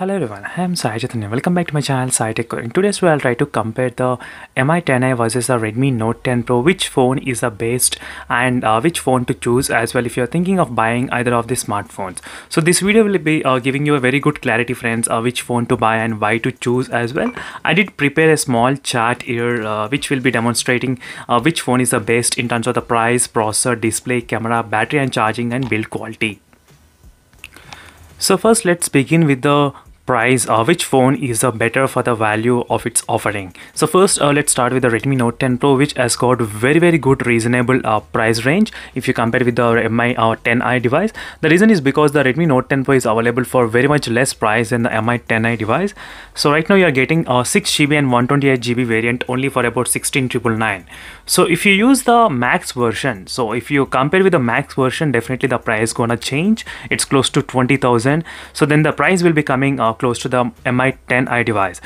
Hello everyone, I am Sai Chaitanya. Welcome back to my channel Sai Tech In today's video, I'll try to compare the Mi 10i versus the Redmi Note 10 Pro. Which phone is the best and uh, which phone to choose as well if you're thinking of buying either of the smartphones. So this video will be uh, giving you a very good clarity friends uh, which phone to buy and why to choose as well. I did prepare a small chart here uh, which will be demonstrating uh, which phone is the best in terms of the price, processor, display, camera, battery and charging and build quality. So first let's begin with the price uh, which phone is the better for the value of its offering so first uh, let's start with the redmi note 10 pro which has got very very good reasonable uh, price range if you compare with the mi 10i uh, device the reason is because the redmi note 10 pro is available for very much less price than the mi 10i device so right now you are getting a uh, 6 gb and 128 gb variant only for about 16999 so if you use the max version so if you compare with the max version definitely the price gonna change it's close to 20000 so then the price will be coming up close to the mi10i device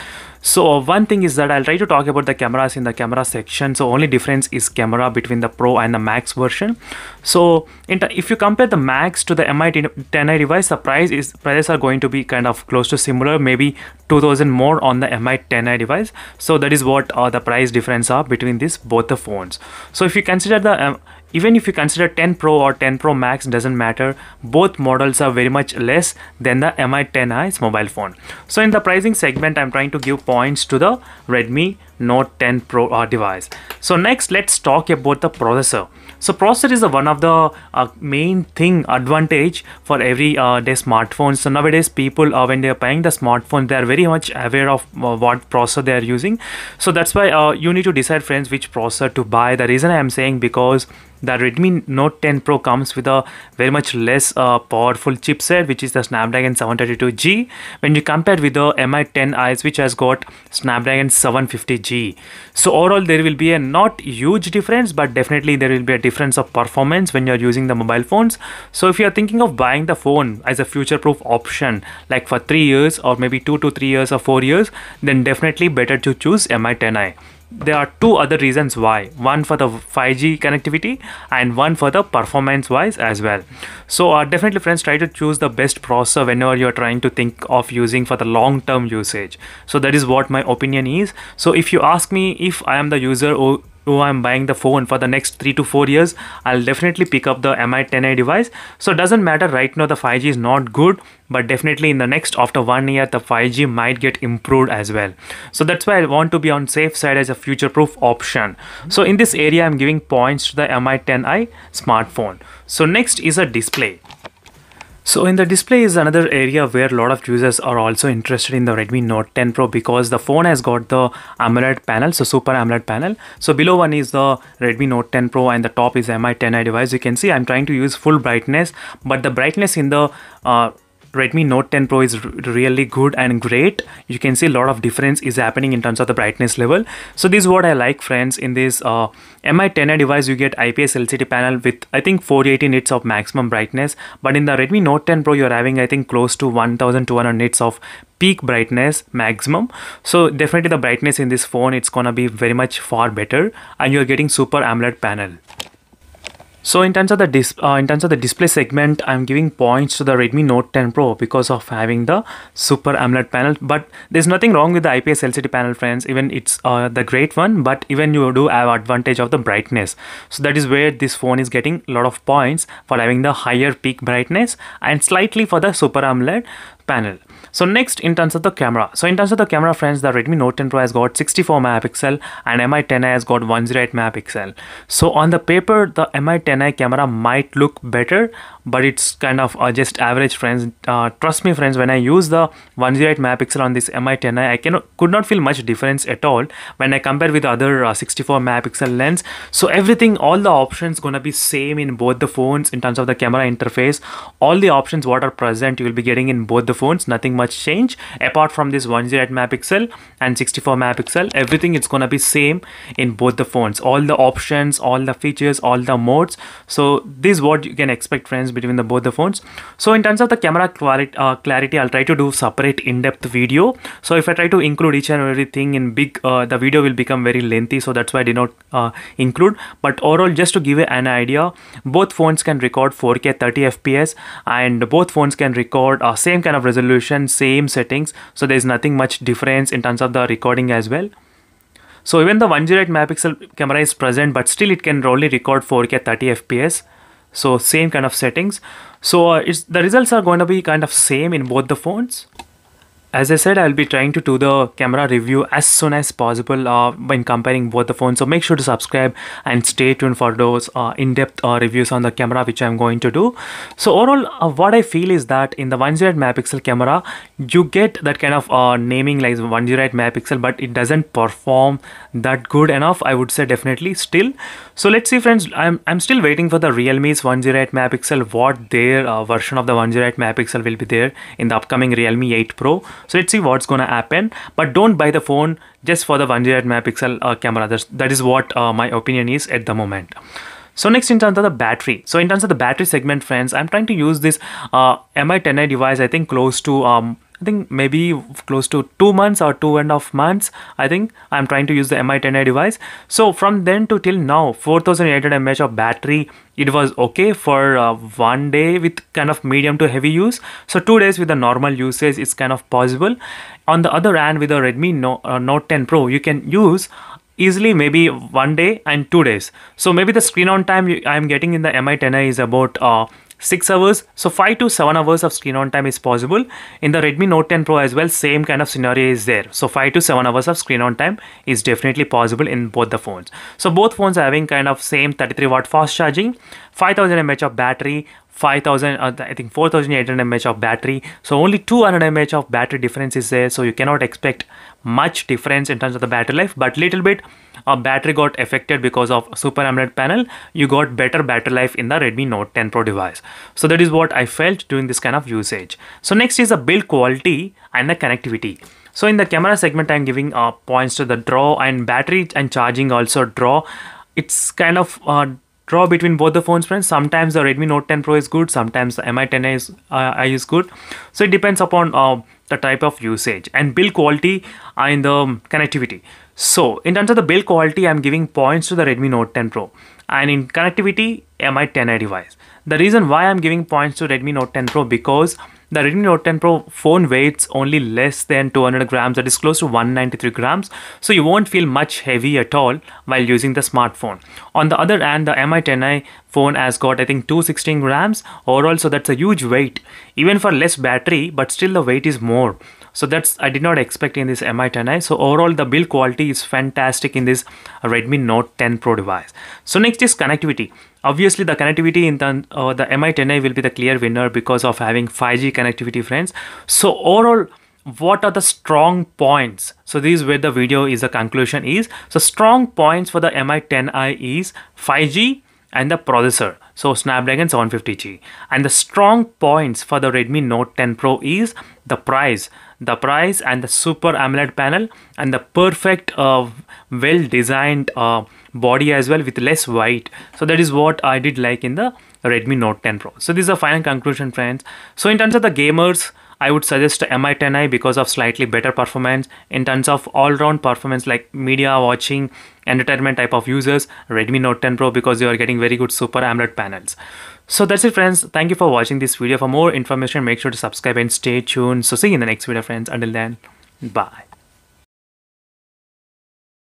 so one thing is that I'll try to talk about the cameras in the camera section. So only difference is camera between the Pro and the Max version. So if you compare the Max to the Mi10i device, the price is prices are going to be kind of close to similar, maybe 2000 more on the Mi10i device. So that is what uh, the price difference are between these both the phones. So if you consider the um, even if you consider 10 Pro or 10 Pro Max doesn't matter both models are very much less than the Mi 10i's mobile phone so in the pricing segment I'm trying to give points to the Redmi Note 10 Pro uh, device so next let's talk about the processor so processor is one of the uh, main thing advantage for every uh, day smartphones so nowadays people uh, when they are buying the smartphone they are very much aware of uh, what processor they are using so that's why uh, you need to decide friends which processor to buy the reason I am saying because the Redmi Note 10 Pro comes with a very much less uh, powerful chipset which is the Snapdragon 732G when you compare with the Mi 10 i which has got Snapdragon 750G so overall there will be a not huge difference but definitely there will be a difference of performance when you're using the mobile phones so if you are thinking of buying the phone as a future proof option like for 3 years or maybe 2 to 3 years or 4 years then definitely better to choose Mi 10i there are two other reasons why one for the 5g connectivity and one for the performance wise as well so uh, definitely friends try to choose the best processor whenever you're trying to think of using for the long term usage so that is what my opinion is so if you ask me if i am the user oh i'm buying the phone for the next three to four years i'll definitely pick up the mi 10i device so it doesn't matter right now the 5g is not good but definitely in the next after one year the 5g might get improved as well so that's why i want to be on safe side as a future proof option so in this area i'm giving points to the mi 10i smartphone so next is a display so in the display is another area where a lot of users are also interested in the Redmi Note 10 Pro because the phone has got the AMOLED panel, so Super AMOLED panel. So below one is the Redmi Note 10 Pro and the top is MI 10i device. You can see I'm trying to use full brightness, but the brightness in the uh, Redmi Note 10 Pro is really good and great. You can see a lot of difference is happening in terms of the brightness level. So this is what I like friends. In this uh, MI10 device you get IPS LCD panel with I think 480 nits of maximum brightness. But in the Redmi Note 10 Pro you're having I think close to 1200 nits of peak brightness maximum so definitely the brightness in this phone it's gonna be very much far better and you're getting super amoled panel so in terms of the dis uh, in terms of the display segment, I'm giving points to the Redmi Note 10 Pro because of having the Super AMOLED panel. But there's nothing wrong with the IPS LCD panel, friends. Even it's uh, the great one, but even you do have advantage of the brightness. So that is where this phone is getting a lot of points for having the higher peak brightness and slightly for the Super AMOLED panel. So next in terms of the camera. So in terms of the camera friends, the Redmi Note 10 Pro has got 64 megapixel and Mi 10i has got 108 megapixel. So on the paper, the Mi 10i camera might look better but it's kind of uh, just average friends uh, trust me friends when i use the 108 megapixel on this mi10i i cannot could not feel much difference at all when i compare with other uh, 64 megapixel lens so everything all the options gonna be same in both the phones in terms of the camera interface all the options what are present you will be getting in both the phones nothing much change apart from this 108 megapixel and 64 megapixel everything it's gonna be same in both the phones all the options all the features all the modes so this is what you can expect friends between the both the phones so in terms of the camera quality uh, clarity i'll try to do separate in-depth video so if i try to include each and everything in big uh, the video will become very lengthy so that's why i did not uh, include but overall just to give you an idea both phones can record 4k 30 fps and both phones can record uh, same kind of resolution same settings so there's nothing much difference in terms of the recording as well so even the 108 megapixel camera is present but still it can only record 4k 30 fps so same kind of settings so uh, it's the results are going to be kind of same in both the phones as I said, I'll be trying to do the camera review as soon as possible uh, when comparing both the phones. So make sure to subscribe and stay tuned for those uh, in-depth uh, reviews on the camera which I'm going to do. So overall, uh, what I feel is that in the 108 megapixel camera, you get that kind of uh, naming like 108 megapixel, but it doesn't perform that good enough. I would say definitely still. So let's see, friends. I'm I'm still waiting for the Realme's 108 megapixel. What their uh, version of the 108 megapixel will be there in the upcoming Realme 8 Pro. So let's see what's going to happen. But don't buy the phone just for the 108 megapixel uh, camera. That's, that is what uh, my opinion is at the moment. So next in terms of the battery. So in terms of the battery segment, friends, I'm trying to use this uh, MI10i device, I think close to um, I think maybe close to two months or two and a half months. I think I'm trying to use the MI10i device. So from then to till now, 4800 mAh of battery, it was okay for uh, one day with kind of medium to heavy use. So two days with the normal usage is kind of possible. On the other hand, with the Redmi no, uh, Note 10 Pro, you can use easily maybe one day and two days so maybe the screen on time i'm getting in the mi10i is about uh, 6 hours. So 5 to 7 hours of screen on time is possible. In the Redmi Note 10 Pro as well, same kind of scenario is there. So 5 to 7 hours of screen on time is definitely possible in both the phones. So both phones are having kind of same 33 watt fast charging, 5000 mAh of battery, 5000 uh, i think 4800 mAh of battery so only 200 mAh of battery difference is there so you cannot expect much difference in terms of the battery life but little bit uh, battery got affected because of super amoled panel you got better battery life in the redmi note 10 pro device so that is what i felt during this kind of usage so next is the build quality and the connectivity so in the camera segment i'm giving uh, points to the draw and battery and charging also draw it's kind of uh, draw between both the phones friends sometimes the redmi note 10 pro is good sometimes the mi 10 is uh, i is good so it depends upon uh, the type of usage and build quality and the um, connectivity. So in terms of the build quality, I'm giving points to the Redmi Note 10 Pro and in connectivity, MI 10i device. The reason why I'm giving points to Redmi Note 10 Pro because the Redmi Note 10 Pro phone weighs only less than 200 grams, that is close to 193 grams, so you won't feel much heavy at all while using the smartphone. On the other hand, the Mi 10i phone has got I think 216 grams overall, so that's a huge weight, even for less battery, but still the weight is more. So that's I did not expect in this Mi 10i. So overall the build quality is fantastic in this Redmi Note 10 Pro device. So next is connectivity. Obviously, the connectivity in the, uh, the MI10A will be the clear winner because of having 5G connectivity, friends. So overall, what are the strong points? So this is where the video is the conclusion is. So strong points for the MI10i is 5G and the processor so Snapdragon 750G. And the strong points for the Redmi Note 10 Pro is the price, the price and the Super AMOLED panel and the perfect uh, well designed uh, body as well with less weight. So that is what I did like in the Redmi Note 10 Pro. So this is the final conclusion friends. So in terms of the gamers, I would suggest MI10i because of slightly better performance in terms of all-round performance like media watching, entertainment type of users, Redmi Note 10 Pro because you are getting very good Super AMOLED panels. So that's it friends. Thank you for watching this video. For more information, make sure to subscribe and stay tuned. So see you in the next video friends. Until then, bye.